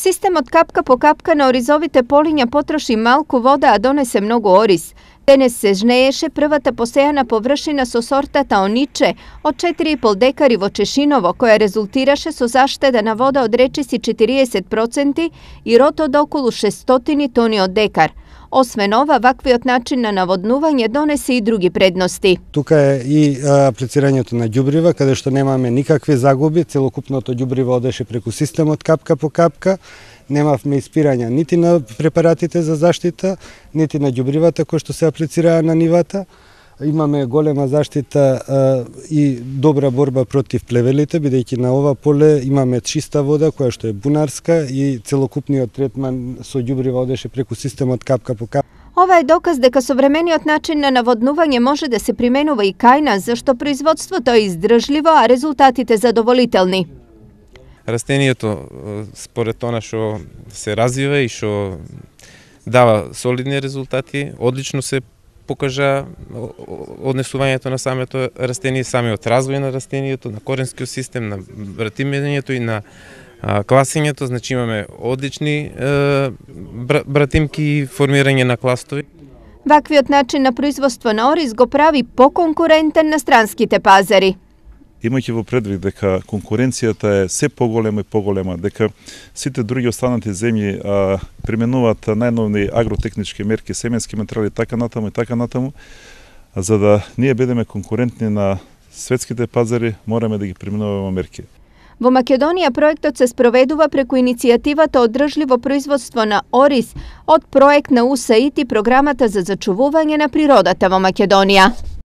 Системот капка по капка на оризовите полиња потроши малку вода, а донесе многу ориз. Денес се жнееше првата посејана површина со сортата Ониче од 4,5 декари во Чешиново, која резултираше со заштеда на вода од речиси 40% и рот од околу 600 тони од декар – Освен ова, ваквиот начин на наводнување донесе и други предности. Тука е и аплицирањето на ѓубрива, каде што немаме никакви загуби, целокупното ѓубриво одеше преку системот капка по капка, немавме испирања нити на препаратите за заштита, нити на ѓубривата кои што се аплицираа на нивата имаме голема заштита а, и добра борба против плевелите, бидејќи на ова поле имаме чиста вода која што е бунарска и целокупниот третман со ѓубрива одеше преку системот капка по капка. Ова е доказ дека современиот начин на наводнување може да се применува и кај зашто производството е издржливо, а резултатите задоволителни. Растението, според тоа што се развива и што дава солидни резултати, одлично се покажа однесувањето на самото растение, самиот развој на растението, на коренскиот систем, на братимењето и на класењето, значи имаме одлични братимки и формирање на кластови. Ваквиот начин на производство на ориз го прави поконкурентен на странските пазари имајќи во предвид дека конкуренцијата е се поголема и поголема, дека сите други останати земји а, применуваат најновни агротехнички мерки, семенски материјали, така натаму и така натаму, за да ние бидеме конкурентни на светските пазари, мораме да ги применуваме мерки. Во Македонија проектот се спроведува преку иницијативата Одржливо производство на ОРИС од проект на УСАИТ и програмата за зачувување на природата во Македонија.